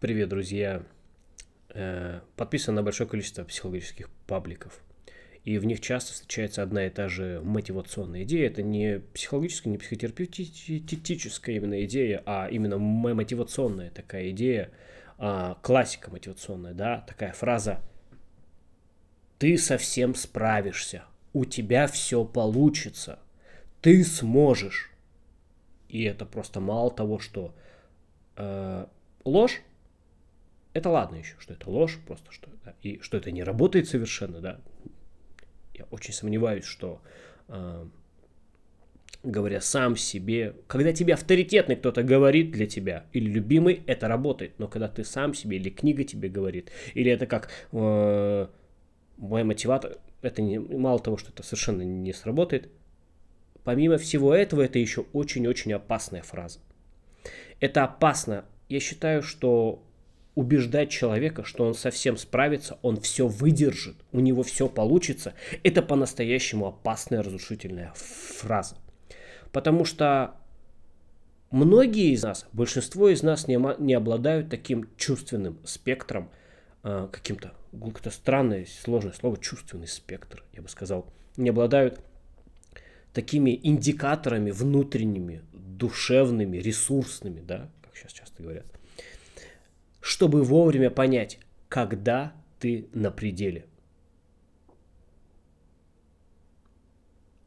Привет, друзья! Э, Подписан на большое количество психологических пабликов. И в них часто встречается одна и та же мотивационная идея. Это не психологическая, не психотерапевтическая именно идея, а именно мотивационная такая идея, а, классика мотивационная, да, такая фраза «Ты совсем справишься, у тебя все получится, ты сможешь». И это просто мало того, что э, ложь, это ладно еще, что это ложь, просто что да, и что это не работает совершенно, да. Я очень сомневаюсь, что э, говоря сам себе, когда тебе авторитетный кто-то говорит для тебя или любимый, это работает, но когда ты сам себе или книга тебе говорит, или это как э, мой мотиватор, это не, мало того, что это совершенно не сработает. Помимо всего этого, это еще очень-очень опасная фраза. Это опасно. Я считаю, что убеждать человека, что он совсем справится, он все выдержит, у него все получится, это по-настоящему опасная разрушительная фраза. Потому что многие из нас, большинство из нас не, не обладают таким чувственным спектром, э, каким-то, ну, какое-то странное, сложное слово, чувственный спектр, я бы сказал, не обладают такими индикаторами внутренними, душевными, ресурсными, да, как сейчас часто говорят чтобы вовремя понять, когда ты на пределе.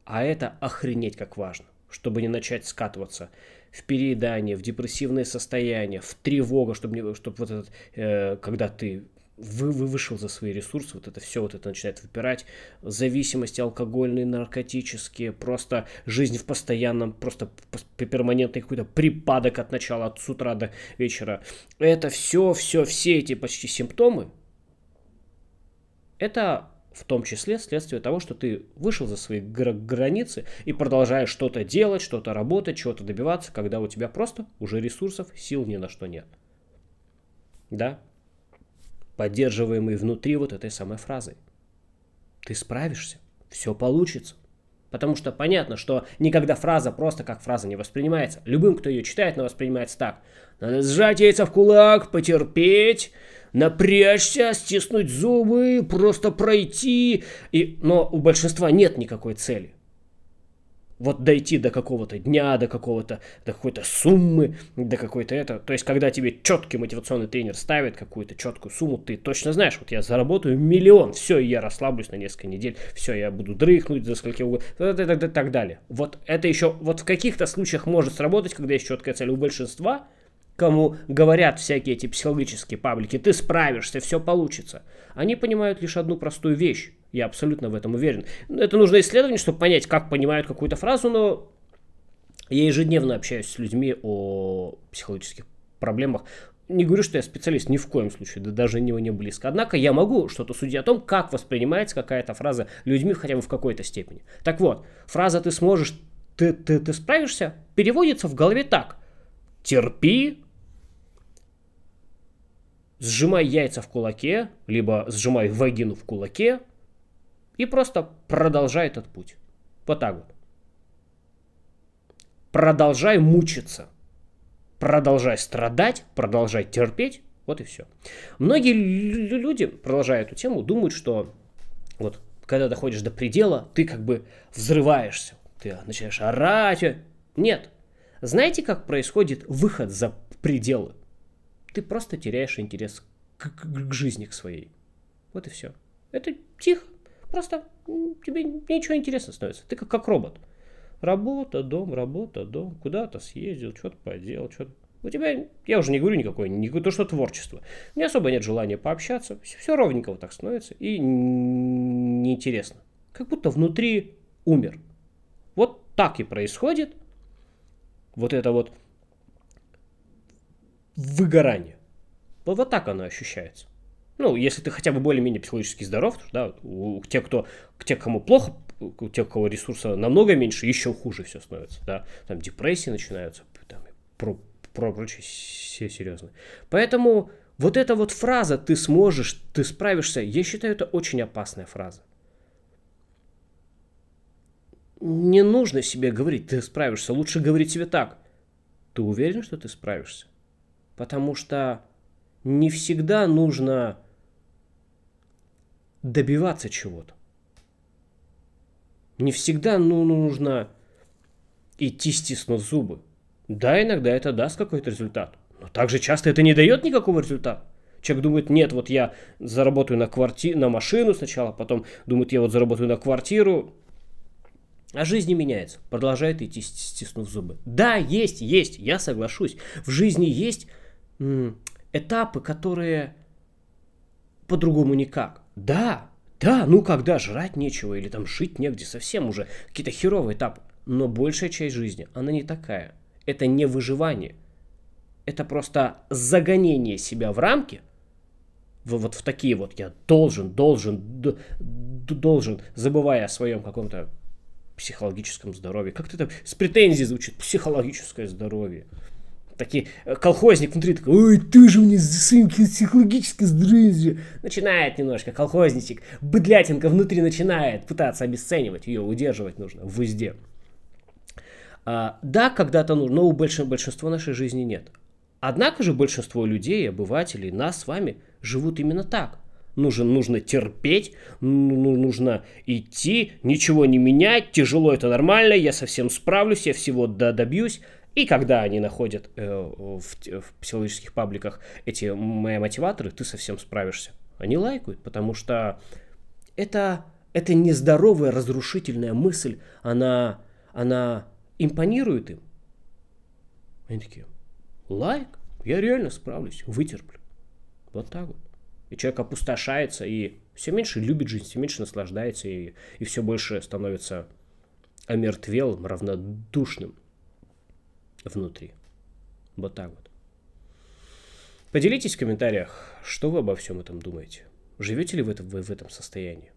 А это охренеть как важно, чтобы не начать скатываться в переедание, в депрессивное состояние, в тревогу, чтобы, не, чтобы вот этот, э, когда ты вы, вы вышел за свои ресурсы, вот это все вот это начинает выпирать, зависимости алкогольные, наркотические, просто жизнь в постоянном, просто перманентный какой-то припадок от начала, от с утра до вечера. Это все, все, все эти почти симптомы, это в том числе следствие того, что ты вышел за свои границы и продолжаешь что-то делать, что-то работать, чего-то добиваться, когда у тебя просто уже ресурсов, сил ни на что нет. Да, поддерживаемый внутри вот этой самой фразой. Ты справишься, все получится. Потому что понятно, что никогда фраза просто как фраза не воспринимается. Любым, кто ее читает, она воспринимается так. Надо сжать яйца в кулак, потерпеть, напрячься, стиснуть зубы, просто пройти. И... Но у большинства нет никакой цели вот дойти до какого-то дня, до какого-то, до какой-то суммы, до какой-то это. То есть, когда тебе четкий мотивационный тренер ставит какую-то четкую сумму, ты точно знаешь, вот я заработаю миллион, все, я расслаблюсь на несколько недель, все, я буду дрыхнуть за скольки угодно, и так, так, так далее. Вот это еще, вот в каких-то случаях может сработать, когда есть четкая цель. У большинства, кому говорят всякие эти психологические паблики, ты справишься, все получится, они понимают лишь одну простую вещь я абсолютно в этом уверен. Это нужно исследование, чтобы понять, как понимают какую-то фразу, но я ежедневно общаюсь с людьми о психологических проблемах. Не говорю, что я специалист ни в коем случае, да даже него не близко. Однако я могу что-то судить о том, как воспринимается какая-то фраза людьми хотя бы в какой-то степени. Так вот, фраза «ты сможешь», «ты, ты, ты справишься» переводится в голове так. Терпи, сжимай яйца в кулаке, либо сжимай вагину в кулаке, и просто продолжай этот путь. Вот так вот. Продолжай мучиться. Продолжай страдать, продолжай терпеть. Вот и все. Многие люди, продолжая эту тему, думают, что вот когда доходишь до предела, ты как бы взрываешься. Ты начинаешь орать. Нет. Знаете, как происходит выход за пределы? Ты просто теряешь интерес к, к, к жизни к своей. Вот и все. Это тихо, Просто тебе ничего интересно становится. Ты как, как робот. Работа, дом, работа, дом. Куда-то съездил, что-то поделал, что-то... У тебя, я уже не говорю никакое, не то, что творчество. У меня особо нет желания пообщаться. Все, все ровненько вот так становится и неинтересно. Как будто внутри умер. Вот так и происходит вот это вот выгорание. Вот, вот так оно ощущается. Ну, если ты хотя бы более-менее психологически здоров, да, у, тех, кто, к тех, кому плохо, у тех, у кого ресурса намного меньше, еще хуже все становится, да. Там депрессии начинаются, там, про, про прочее все серьезно. Поэтому вот эта вот фраза «ты сможешь, ты справишься», я считаю, это очень опасная фраза. Не нужно себе говорить «ты справишься», лучше говорить себе так. Ты уверен, что ты справишься? Потому что не всегда нужно добиваться чего-то. Не всегда ну, нужно идти стиснув зубы. Да, иногда это даст какой-то результат. Но также часто это не дает никакого результата. Человек думает, нет, вот я заработаю на, кварти... на машину сначала, а потом думает, я вот заработаю на квартиру. А жизнь не меняется, продолжает идти, стиснув зубы. Да, есть, есть, я соглашусь. В жизни есть этапы, которые по-другому никак. Да, да, ну когда жрать нечего или там шить негде, совсем уже какие-то херовые этапы. Но большая часть жизни, она не такая. Это не выживание. Это просто загонение себя в рамки, в, вот в такие вот я должен, должен, должен, забывая о своем каком-то психологическом здоровье. Как ты это с претензией звучит? Психологическое здоровье такие э, колхозник внутри такой, ой, ты же мне сын психологическое здоровье. Начинает немножко колхозничек, быдлятинка внутри начинает пытаться обесценивать, ее удерживать нужно в узде. А, да, когда-то нужно, но у большинства нашей жизни нет. Однако же большинство людей, обывателей, нас с вами живут именно так. Нужно, нужно терпеть, ну, ну, нужно идти, ничего не менять, тяжело это нормально, я совсем справлюсь, я всего добьюсь. И когда они находят э, в, в психологических пабликах эти мои мотиваторы, ты совсем справишься. Они лайкают, потому что это, это нездоровая разрушительная мысль, она, она импонирует им. Они такие, лайк, я реально справлюсь, вытерплю. Вот так вот. И человек опустошается, и все меньше любит жизнь, все меньше наслаждается, и, и все больше становится омертвелым, равнодушным внутри. Вот так вот. Поделитесь в комментариях, что вы обо всем этом думаете. Живете ли вы, вы в этом состоянии,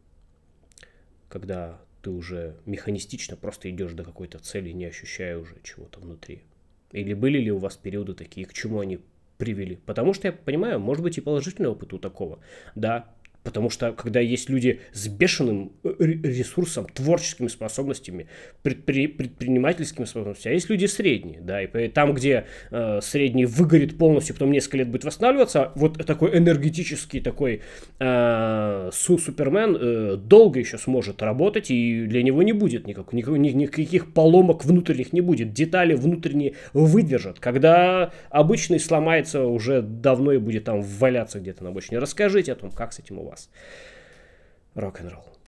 когда ты уже механистично просто идешь до какой-то цели, не ощущая уже чего-то внутри? Или были ли у вас периоды такие, к чему они привели? Потому что я понимаю, может быть и положительный опыт у такого. Да, Потому что когда есть люди с бешеным э, ресурсом, творческими способностями, предпри предпринимательскими способностями, а есть люди средние, да, и там, где э, средний выгорит полностью, потом несколько лет будет восстанавливаться, вот такой энергетический такой э, су супермен э, долго еще сможет работать, и для него не будет никак, никаких, никаких поломок внутренних не будет, детали внутренние выдержат. Когда обычный сломается, уже давно и будет там валяться где-то на обочине. Расскажите о том, как с этим у вас. Rock and roll.